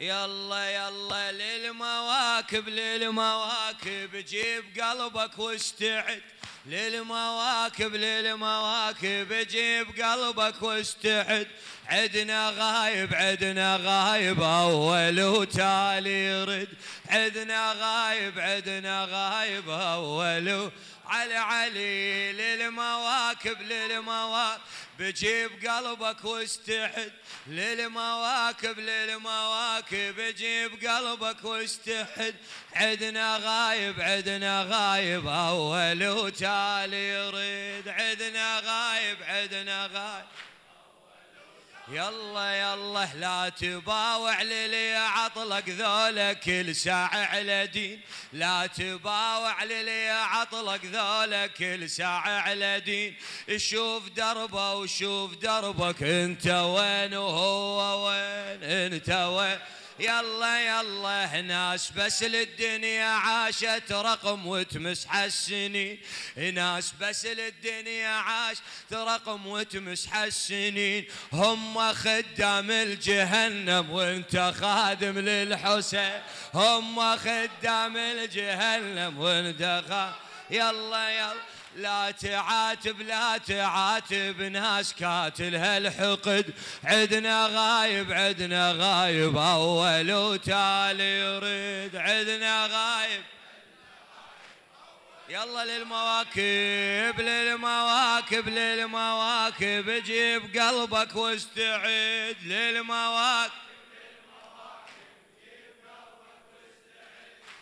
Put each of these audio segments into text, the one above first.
يلا يلا للمواكب للمواكب جيب قلبك واستعد للمواكب للمواكب جيب قلبك واستعد عدنا غايب عدنا غايب اول وتالي يرد عدنا غايب عدنا غايب اول على علي للمواكب للمواكب بجيب قلبك واستحد ليل مواكب ليل مواكب بجيب قلبك واستحد عدنا غايب عدنا غايب اول وتالي يريد عدنا غايب عدنا غايب يلا يلا لا تباوع للي عطلك ذولا كل ساعة على دين لا تباوع للي عطلك ذولا كل ساعة على دين شوف دربه وشوف دربك انت وين وهو وين انت وين يلا يلا ناس بس للدنيا عاشت رقم وتمسح السنين ناس بس للدنيا عاشت رقم وتمسح السنين هم خدام الجهنم وانت خادم للحسين هم خدام الجهنم وانت خادم يلا يلا لا تعاتب لا تعاتب ناس كاتلها الحقد عدنا غايب عدنا غايب اول وتالي يريد عدنا غايب يلا للمواكب للمواكب للمواكب جيب قلبك واستعد للمواكب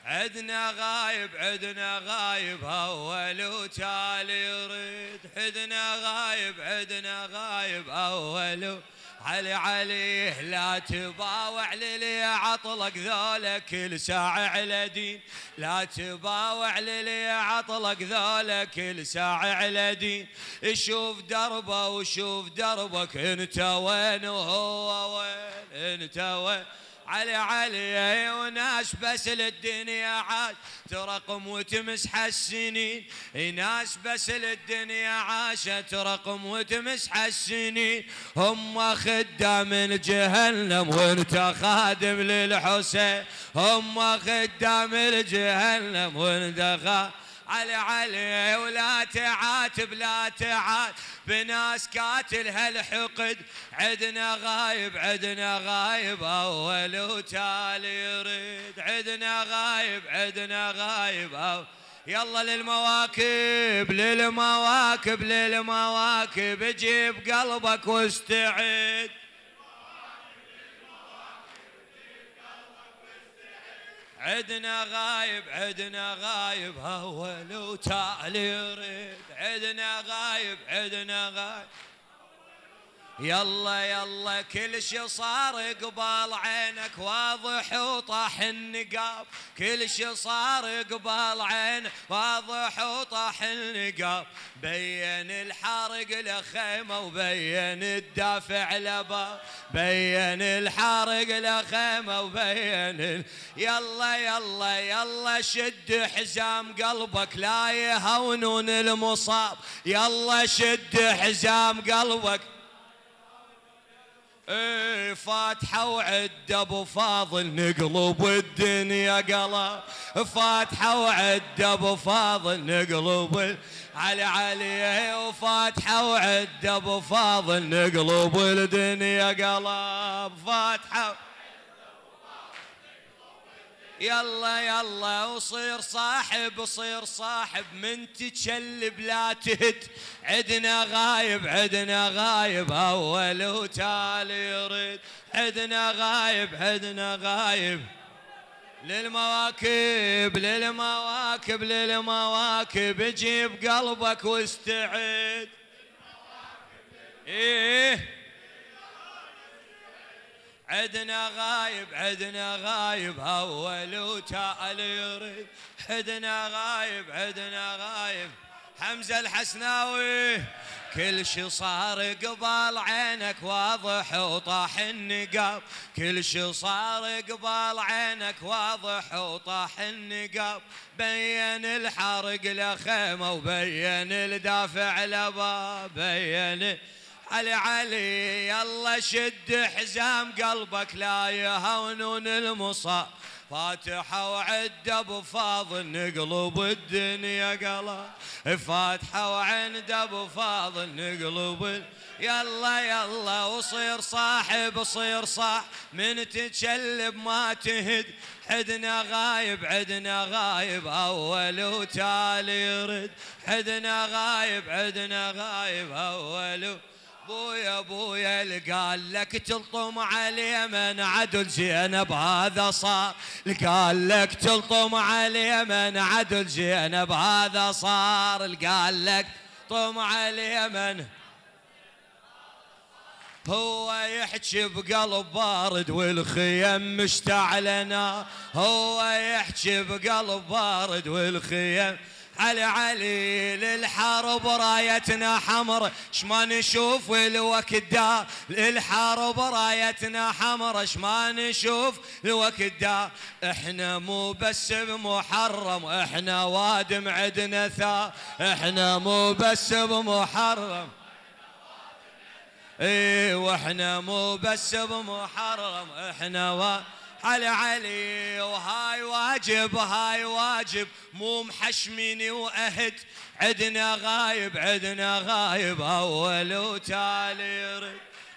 عدنا غايب عدنا غايب اول وتالي يريد عدنا غايب عدنا غايب اول علي عليه لا تباوع للي عطلك ذولا كل ساعة على دين لا تباوع للي عطلك ذولا كل ساعة على دين شوف دربه وشوف دربك انت وين وهو وين انت وين علي علي ايونا ناس بس للدنيا عاش ترقم وتمسح السنين ناس بس للدنيا عاشت رقم وتمسح السنين هم خدام الجهنم وانت خادم للحسين هم خدام الجهنم وانت خادم علي علي ولا تعاتب لا تعاتب بناس قاتل هالحقد عدنا غايب عدنا غايب اول وتالي يريد عدنا غايب عدنا غايب أو يلا للمواكب للمواكب للمواكب جيب قلبك واستعد عدنا غايب عدنا غايب هو لو تالي ريد عدنا غايب عدنا غايب يلا يلا كل شي صار قبال عينك واضح وطاح النقاب كل شي صار قبال عينك واضح وطاح النقاب بين الحارق لخيمه وبين الدافع لباب بين الحارق لخيمه وبين ال... يلا يلا يلا شد حزام قلبك لا يهونون المصاب يلا شد حزام قلبك ايه فاتحة وعد ابو فاضل نقلب الدنيا قلب فاتحة وعد ابو فاضل نقلب علي علي وفاتحة وعد ابو فاضل نقلب الدنيا قلب فاتحة يلا يلا وصير صاحب وصير صاحب من تشلب لا تهد عدنا غايب عدنا غايب اول وتالي يرد عدنا غايب عدنا غايب للمواكب للمواكب للمواكب جيب قلبك واستعد للمواكب ايه عدنا غايب عدنا غايب اول وتال يريد عدنا غايب عدنا غايب حمزه الحسناوي كل شي صار قبال عينك واضح وطاح النقاب كل شي صار قبال عينك واضح وطاح النقاب بين الحرق لخيمه وبين الدافع لباب بين علي علي يلا شد حزام قلبك لا يهونون المصاب فاتحة وعدة بفاضل نقلب الدنيا قلا فاتحة وعندة بفاضل نقلب يلا يلا وصير صاحب صير صاح من تتشلب ما تهد حدنا غايب عدنا غايب أول وتالي يرد حدنا غايب عدنا غايب أول وتالي ابويا ابويا قال لك تلطم علي من عدل زينب هذا صار قال لك تلطم علي من عدل زينب هذا صار قال لك طم علي من هو يحكي بقلب بارد والخيم مشتعلة نار هو يحكي بقلب بارد والخيم علي علي للحرب رايتنا حمر ما نشوف الوقت دا للحرب رايتنا حمر ما نشوف الوقت دا احنا مو بس بمحرم احنا وادم عدنا ثا احنا مو بس بمحرم ايه واحنا مو بس بمحرم احنا وادم هل علي وهاي واجب هاي واجب مو محشمني واهد عدنا غايب عدنا غايب اول وتالي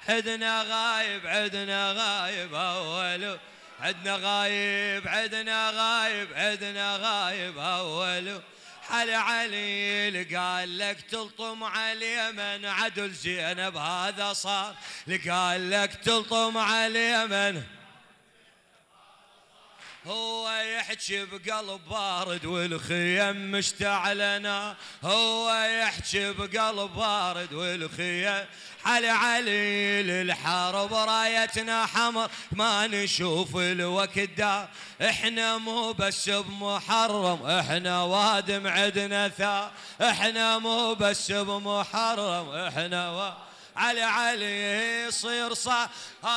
عدنا غايب عدنا غايب اول عدنا غايب عدنا غايب عدنا غايب اول على علي قال لك تلطم علي من عدل زينب هذا صار قال لك تلطم علي من هو يحكي بقلب بارد والخيم مشتعلنا هو يحكي بقلب بارد والخيم حل علي للحرب رايتنا حمر ما نشوف الوقت دار احنا مو بس بمحرم احنا وادم عدنا ثار احنا مو بس بمحرم احنا وادم علي علي يصير صا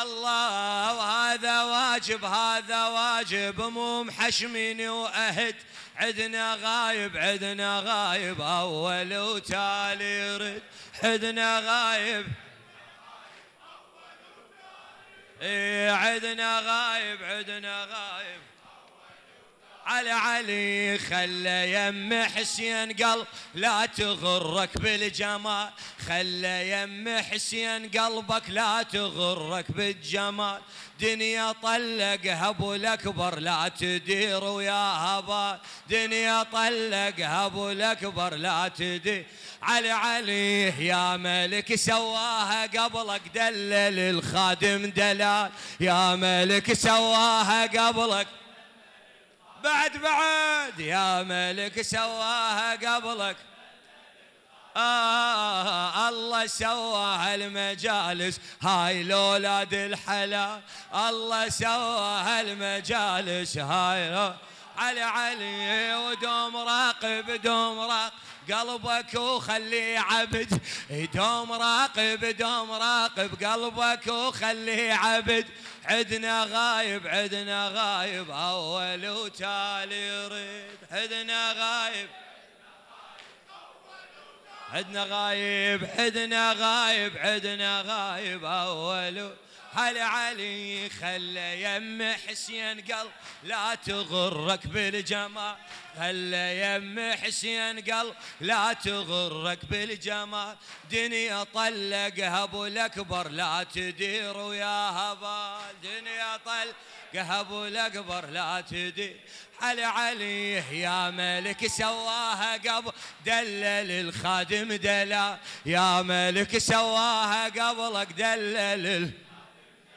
الله وهذا واجب هذا واجب مو محشميني وأهد عدنا غايب عدنا غايب أول وتالي رد إيه، عدنا غايب عدنا غايب عدنا غايب على علي خلى يم حسين قلب لا تغرك بالجمال خلى يم حسين قلبك لا تغرك بالجمال دنيا طلقها ابو الاكبر لا تدير وياها بال دنيا طلقها ابو الاكبر لا تدير علي علي يا ملك سواها قبلك دلل الخادم دلال يا ملك سواها قبلك بعد بعد يا ملك سواها قبلك آه الله سواها المجالس هاي لولاد الحلا الله سواها المجالس هاي علي علي ودوم راقب دوم راقب قلبك وخليه عبد دوم راقب دوم راقب قلبك وخليه عبد عدنا غايب عدنا غايب أول وتالي يريد عدنا غايب عدنا غايب عدنا غايب عدنا غايب أول وتالي على علي خلى يم حسين قل لا تغرك بالجمال هل يم حسين قل لا تغرك بالجمال دنيا طلقها ابو الاكبر لا تدير ويا هبال دنيا طلقها ابو الاكبر لا تدير علي عليه يا ملك سواها قبل دلل الخادم دلا يا ملك سواها قبلك دلل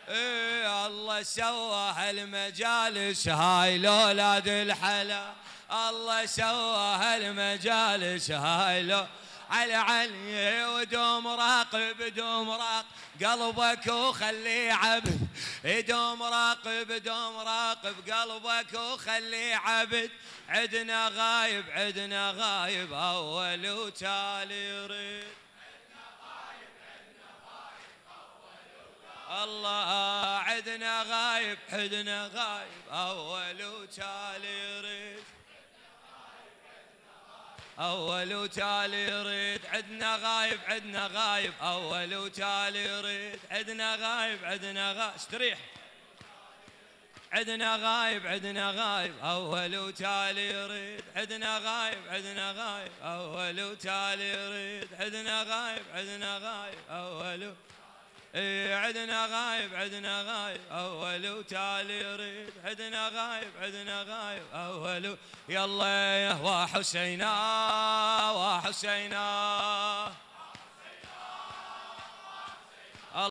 إيه الله سوى هالمجالس هاي لولاد الحلا الله سوى هالمجالس هاي لو على علي ودوم راقب إيه، دوم راق قلبك وخليه عبد دوم راقب دوم راقب قلبك وخليه عبد عدنا غايب عدنا غايب اول وتالي ريد الله عدنا غايب حدنا غايب أول وتالي يريد أول وتالي يريد عدنا غايب عدنا غايب أول وتالي يريد عدنا غايب عدنا غايب استريح عدنا غايب عدنا غايب أول وتالي يريد عدنا غايب عدنا غايب أول وتالي يريد عدنا غايب عدنا غايب أول إيه عدنا غايب عدنا غايب اول وتالي يريد عدنا غايب عدنا غايب اول يلا يا وحسينا وحسينا